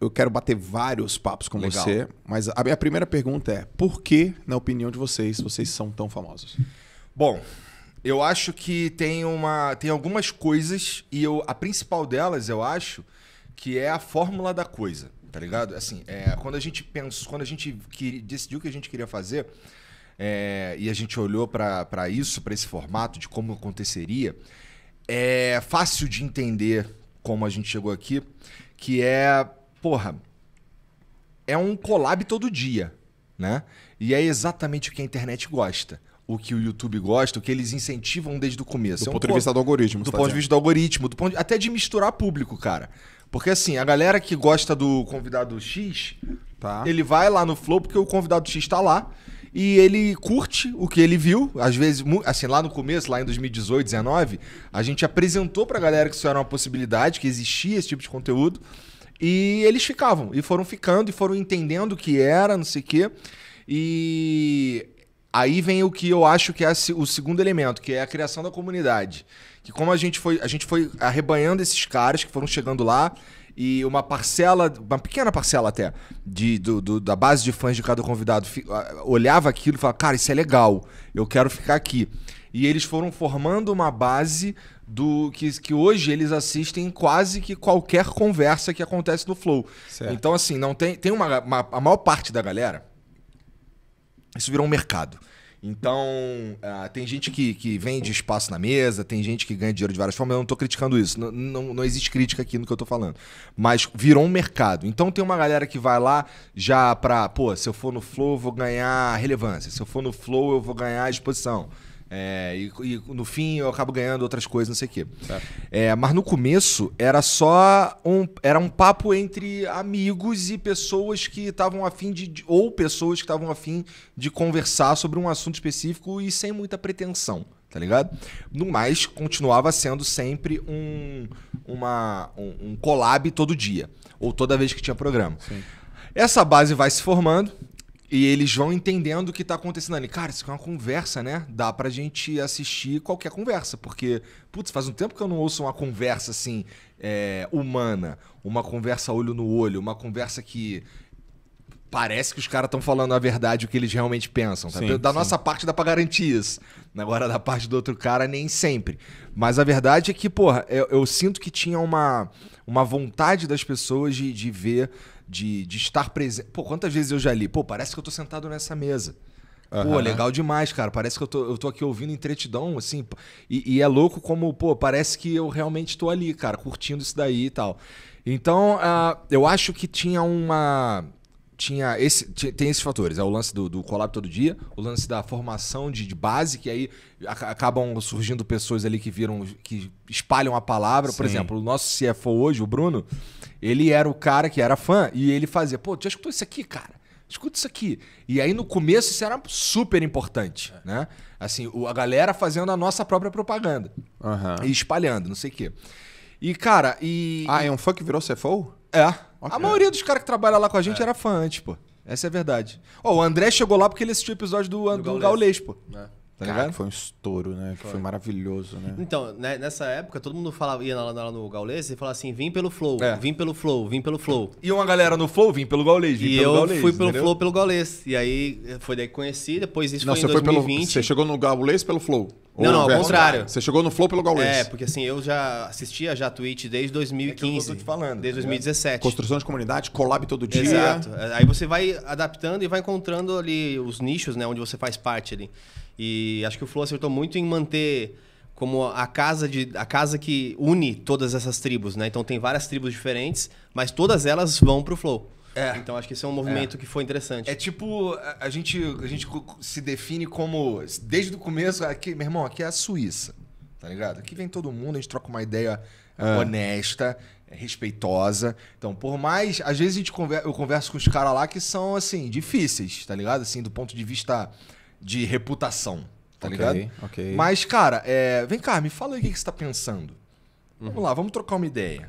eu quero bater vários papos com Legal. você, mas a minha primeira pergunta é: por que, na opinião de vocês, vocês são tão famosos? Bom, eu acho que tem uma, tem algumas coisas e eu, a principal delas, eu acho, que é a fórmula da coisa, tá ligado? Assim, é, quando a gente pensou, quando a gente que, decidiu o que a gente queria fazer é, e a gente olhou para isso, para esse formato de como aconteceria, é fácil de entender como a gente chegou aqui, que é porra, é um collab todo dia, né? E é exatamente o que a internet gosta. O que o YouTube gosta, o que eles incentivam desde o começo. Do é um ponto de vista do algoritmo. Do tá ponto de vista do algoritmo, do ponto de... até de misturar público, cara. Porque assim, a galera que gosta do convidado X, tá. ele vai lá no Flow porque o convidado X tá lá e ele curte o que ele viu. Às vezes, assim, lá no começo, lá em 2018, 2019, a gente apresentou pra galera que isso era uma possibilidade, que existia esse tipo de conteúdo. E eles ficavam, e foram ficando, e foram entendendo o que era, não sei o quê. E Aí vem o que eu acho que é o segundo elemento, que é a criação da comunidade. Que como a gente foi, a gente foi arrebanhando esses caras que foram chegando lá e uma parcela, uma pequena parcela até, de, do, do, da base de fãs de cada convidado olhava aquilo e falava, cara, isso é legal, eu quero ficar aqui. E eles foram formando uma base do que, que hoje eles assistem quase que qualquer conversa que acontece no Flow. Certo. Então, assim, não tem, tem uma, uma. A maior parte da galera isso virou um mercado. Então, uh, tem gente que, que vende espaço na mesa, tem gente que ganha dinheiro de várias formas. Eu não estou criticando isso. Não, não, não, existe crítica aqui no que eu estou falando. Mas virou um mercado. Então, tem uma galera que vai lá já para, pô, se eu for no Flow, eu vou ganhar relevância. Se eu for no Flow, eu vou ganhar exposição. É, e, e, no fim eu acabo ganhando outras coisas, não sei o quê. É, mas no começo era só um, era um papo entre amigos e pessoas que estavam afim de. ou pessoas que estavam afim de conversar sobre um assunto específico e sem muita pretensão, tá ligado? No mais, continuava sendo sempre um, uma, um, um collab todo dia, ou toda vez que tinha programa. Sim. Essa base vai se formando, e eles vão entendendo o que tá acontecendo ali. Cara, isso é uma conversa, né? Dá pra gente assistir qualquer conversa, porque, putz, faz um tempo que eu não ouço uma conversa assim, é, humana, uma conversa olho no olho, uma conversa que parece que os caras estão falando a verdade, o que eles realmente pensam. Tá? Sim, da sim. nossa parte dá pra garantir isso. Agora, da parte do outro cara, nem sempre. Mas a verdade é que, porra, eu, eu sinto que tinha uma, uma vontade das pessoas de, de ver de, de estar presente. Pô, quantas vezes eu já li? Pô, parece que eu tô sentado nessa mesa. Uhum. Pô, legal demais, cara. Parece que eu tô, eu tô aqui ouvindo entretidão, assim. E, e, é louco como, pô, parece que eu realmente tô ali, cara, curtindo isso daí e tal. Então, uh, eu acho que tinha uma tinha esse tem esses fatores é o lance do, do collab todo dia o lance da formação de, de base que aí a, acabam surgindo pessoas ali que viram que espalham a palavra Sim. por exemplo o nosso CFO hoje o Bruno ele era o cara que era fã e ele fazia pô tu já escutou isso aqui cara escuta isso aqui e aí no começo isso era super importante é. né assim a galera fazendo a nossa própria propaganda uhum. e espalhando não sei o quê. e cara e ah é um fã que virou CFO é. Okay. A maioria dos caras que trabalha lá com a gente é. era fã antes, pô. Essa é a verdade. oh, o André chegou lá porque ele assistiu o episódio do, do, do Gaulês, pô. É. Tá cara, ligado? foi um estouro, né? Foi. foi maravilhoso, né? Então, né, nessa época, todo mundo falava, ia lá, lá no Gaulês e falava assim: vim pelo Flow, é. vim pelo Flow, vim pelo Flow. E uma galera no Flow, vim pelo Gaulês, vim e pelo eu Gaulês, fui pelo entendeu? Flow, pelo Gaulês. E aí eh, foi daí que conheci, depois isso Não, foi em 2020. pelo, você chegou no Gaulês pelo Flow. Não, não, ao contrário. Você chegou no Flow pelo Gaules. É, porque assim, eu já assistia já a Twitch desde 2015. É eu tô te falando. Desde 2017. Tá Construção de comunidade, collab todo dia. Exato. Aí você vai adaptando e vai encontrando ali os nichos, né? Onde você faz parte ali. E acho que o Flow acertou muito em manter como a casa, de, a casa que une todas essas tribos, né? Então tem várias tribos diferentes, mas todas elas vão pro Flow. É. Então acho que esse é um movimento é. que foi interessante. É tipo, a, gente, a gente se define como, desde o começo, aqui, meu irmão, aqui é a Suíça, tá ligado? Aqui vem todo mundo, a gente troca uma ideia é. honesta, é, respeitosa. Então, por mais. Às vezes a gente conversa, eu converso com os caras lá que são, assim, difíceis, tá ligado? Assim, do ponto de vista de reputação, tá okay, ligado? ok Mas, cara, é, vem cá, me fala aí o que, que você tá pensando. Uhum. Vamos lá, vamos trocar uma ideia.